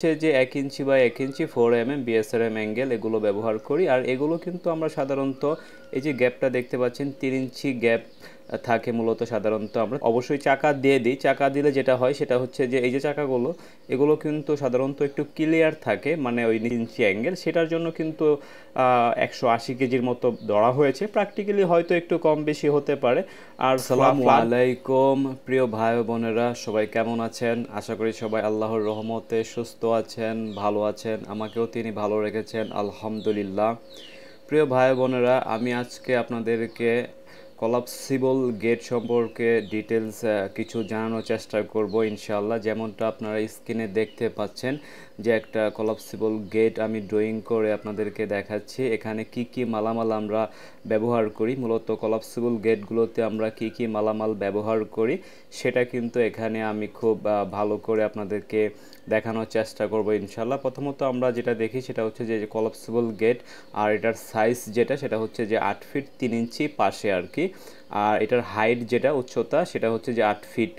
হচ্ছে যে এক ইঞ্চি বা এক inch four M M BSRM angle এগুলো ব্যবহার করি আর এগুলো কিন্তু আমরা সাধারণত এই যে গ্যাপটা দেখতে পাচ্ছেন তিন ইঞ্চি গ্যাপ থাকে মূলত সাধারণত আমরা অবশ্যই চাকা দিয়ে দিই চাকা দিলে যেটা হয় সেটা হচ্ছে যে এই যে চাকাগুলো এগুলো কিন্তু সাধারণত একটু ক্লিয়ার থাকে মানে ওই ইঞ্চি অ্যাঙ্গেল সেটার জন্য কিন্তু একশো আশি কেজির মতো ধরা হয়েছে প্র্যাকটিক্যালি হয়তো একটু কম বেশি হতে পারে আর সালাম আলাইকুম প্রিয় ভাই বোনেরা সবাই কেমন আছেন আশা করি সবাই আল্লাহর রহমতে সুস্থ আছেন ভালো আছেন আমাকেও তিনি ভালো রেখেছেন আলহামদুলিল্লাহ প্রিয় ভাই বোনেরা আমি আজকে আপনাদেরকে কলাপসিবল গেট সম্পর্কে ডিটেলস কিছু জানানোর চেষ্টা করব ইনশাল্লাহ যেমনটা আপনারা স্ক্রিনে দেখতে পাচ্ছেন যে একটা কলাপসিবল গেট আমি ড্রয়িং করে আপনাদেরকে দেখাচ্ছি এখানে কি কি মালামাল আমরা ব্যবহার করি মূলত কলাপসিবল গেটগুলোতে আমরা কি কি মালামাল ব্যবহার করি সেটা কিন্তু এখানে আমি খুব ভালো করে আপনাদেরকে দেখানোর চেষ্টা করব ইনশাল্লাহ প্রথমত আমরা যেটা দেখি সেটা হচ্ছে যে কলাপসিবল গেট আর এটার সাইজ যেটা সেটা হচ্ছে যে আট ফিট তিন ইঞ্চি পাশে আর কি আর এটার হাইট যেটা উচ্চতা সেটা হচ্ছে যে আট ফিট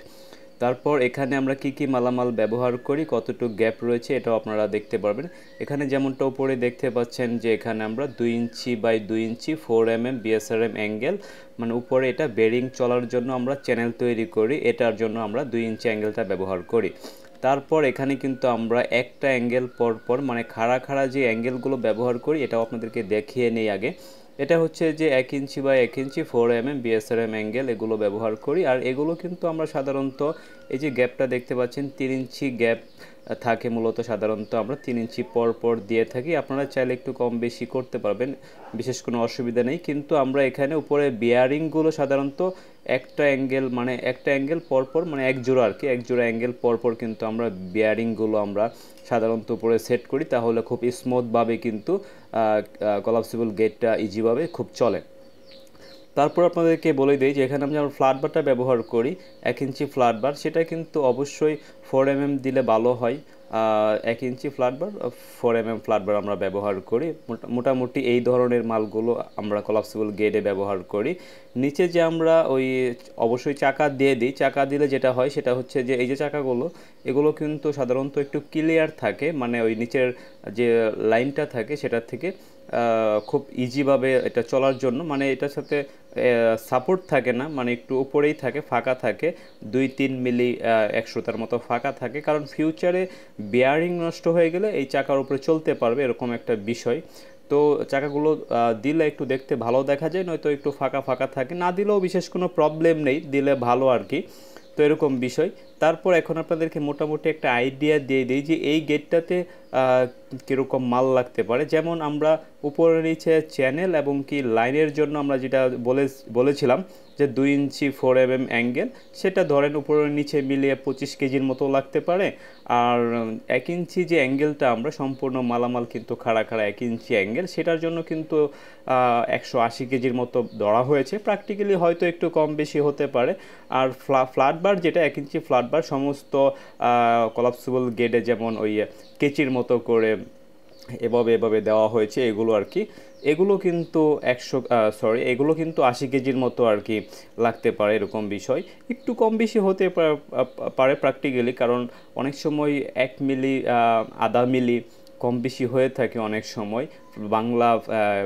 তারপর এখানে আমরা কি কি মালামাল ব্যবহার করি কতটুকু গ্যাপ রয়েছে এটাও আপনারা দেখতে পারবেন এখানে যেমনটা উপরে দেখতে পাচ্ছেন যে এখানে আমরা দুই ইঞ্চি বাই দুই inch four M M BSRM angle মানে উপরে এটা বেরিং চলার জন্য আমরা চ্যানেল তৈরি করি এটার জন্য আমরা দুই ইঞ্চি অ্যাঙ্গেলটা ব্যবহার করি তারপর এখানে কিন্তু আমরা একটা অ্যাঙ্গেল পর পর মানে খাড়া খাড়া যে অ্যাঙ্গেলগুলো ব্যবহার করি এটাও আপনাদেরকে দেখিয়ে নেই আগে এটা হচ্ছে যে এক ইঞ্চি বা এক inch four M M BSRM angle এগুলো ব্যবহার করি আর এগুলো কিন্তু আমরা সাধারণত এই যে গ্যাপটা দেখতে পাচ্ছেন তিন ইঞ্চি গ্যাপ থাকে মূলত সাধারণত আমরা তিন ইঞ্চি পর পর দিয়ে থাকি আপনারা চাইলে একটু কম বেশি করতে পারবেন বিশেষ কোনো অসুবিধা নেই কিন্তু আমরা এখানে উপরে বিয়ারিংগুলো সাধারণত একটা অ্যাঙ্গেল মানে একটা অ্যাঙ্গেল পরপর মানে এক জোড়া আর কি এক জোড়া অ্যাঙ্গেল পরপর কিন্তু আমরা বিয়ারিংগুলো আমরা সাধারণত উপরে সেট করি তাহলে খুব স্মুথভাবে কিন্তু কলাপসিবল গেটটা ইজিভাবে খুব চলে তারপর আপনাদেরকে বলে দিই যে এখানে আমি আমার ফ্ল্যাট বারটা ব্যবহার করি এক ইঞ্চি ফ্ল্যাট বার সেটা কিন্তু অবশ্যই ফোর এম mm দিলে ভালো হয় এক inch flat bar bar four M M flat bar bar আমরা ব্যবহার করি মোটামুটি এই ধরনের মালগুলো আমরা কলাপসিবল গেডে ব্যবহার করি নিচে যে আমরা ওই অবশ্যই চাকা দিয়ে দিই চাকা দিলে যেটা হয় সেটা হচ্ছে যে এই যে চাকাগুলো এগুলো কিন্তু সাধারণত একটু ক্লিয়ার থাকে মানে ওই নিচের যে লাইনটা থাকে সেটার থেকে খুব ইজিভাবে এটা চলার জন্য মানে এটার সাথে সাপোর্ট থাকে না মানে একটু উপরেই থাকে ফাঁকা থাকে দুই তিন মিলি একশোতার মতো ফাঁকা থাকে কারণ ফিউচারে বিয়ারিং নষ্ট হয়ে গেলে এই চাকার উপরে চলতে পারবে এরকম একটা বিষয় তো চাকাগুলো দিলে একটু দেখতে ভালো দেখা যায় নয়তো একটু ফাঁকা ফাঁকা থাকে না দিলেও বিশেষ কোনো প্রবলেম নেই দিলে ভালো আর কি তো এরকম বিষয় তারপর এখন আপনাদেরকে মোটামুটি একটা আইডিয়া দিয়ে দিই যে এই গেটটাতে কীরকম মাল লাগতে পারে যেমন আমরা উপরে নিচে চ্যানেল এবং কি লাইনের জন্য আমরা যেটা বলে বলেছিলাম যে দুই inch four M M angle সেটা ধরেন উপরে নিচে মিলিয়ে পঁচিশ কেজির মতো লাগতে পারে আর এক ইঞ্চি যে অ্যাঙ্গেলটা আমরা সম্পূর্ণ মালামাল কিন্তু খাড়া খাড়া এক ইঞ্চি অ্যাঙ্গেল সেটার জন্য কিন্তু একশো আশি কেজির মতো ধরা হয়েছে প্র্যাকটিক্যালি হয়তো একটু কম বেশি হতে পারে আর ফ্লা ফ্ল্যাট বার যেটা এক ইঞ্চি ফ্ল্যাট আপনার সমস্ত কলাপসিবল গেটে যেমন ওই কেচির মতো করে এভাবে এভাবে দেওয়া হয়েছে এগুলো আর কি এগুলো কিন্তু একশো সরি এগুলো কিন্তু আশি কেজির মতো আর কি লাগতে পারে এরকম বিষয় একটু কম বেশি হতে পারে প্র্যাকটিক্যালি কারণ অনেক সময় এক মিলি আধা মিলি কম বেশি হয়ে থাকে অনেক সময় বাংলা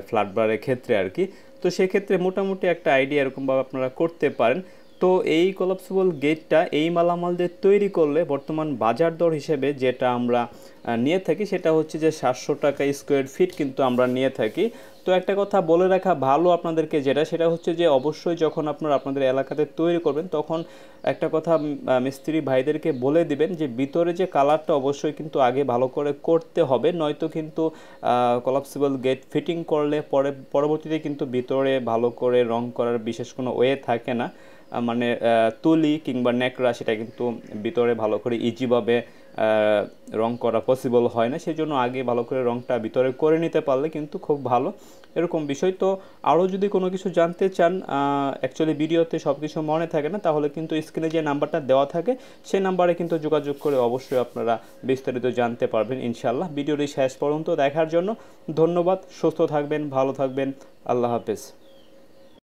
ফ্ল্যাটবারের ক্ষেত্রে আর কি তো সেক্ষেত্রে মোটামুটি একটা আইডিয়া এরকমভাবে আপনারা করতে পারেন তো এই কলাপসিবল গেটটা এই মালামাল দিয়ে তৈরি করলে বর্তমান বাজার দর হিসেবে যেটা আমরা নিয়ে থাকি সেটা হচ্ছে যে সাতশো টাকা স্কোয়ার ফিট কিন্তু আমরা নিয়ে থাকি তো একটা কথা বলে রাখা ভালো আপনাদেরকে যেটা সেটা হচ্ছে যে অবশ্যই যখন আপনারা আপনাদের এলাকাতে তৈরি করবেন তখন একটা কথা মিস্ত্রি ভাইদেরকে বলে দিবেন যে ভিতরে যে কালারটা অবশ্যই কিন্তু আগে ভালো করে করতে হবে নয়তো কিন্তু কলাপসিবল গেট ফিটিং করলে পরে পরবর্তীতে কিন্তু ভিতরে ভালো করে রং করার বিশেষ কোনো ওয়ে থাকে না মানে তুলি কিংবা নেকড়া সেটা কিন্তু ভিতরে ভালো করে ইজিভাবে রং করা পসিবল হয় না সেই জন্য আগে ভালো করে রংটা ভিতরে করে নিতে পারলে কিন্তু খুব ভালো এরকম বিষয় তো আরও যদি কোনো কিছু জানতে চান অ্যাকচুয়ালি ভিডিওতে সব কিছু মনে থাকে না তাহলে কিন্তু স্ক্রিনে যে নাম্বারটা দেওয়া থাকে সেই নাম্বারে কিন্তু যোগাযোগ করে অবশ্যই আপনারা বিস্তারিত জানতে পারবেন ইনশাল্লাহ ভিডিওটি শেষ পর্যন্ত দেখার জন্য ধন্যবাদ সুস্থ থাকবেন ভালো থাকবেন আল্লাহ হাফেজ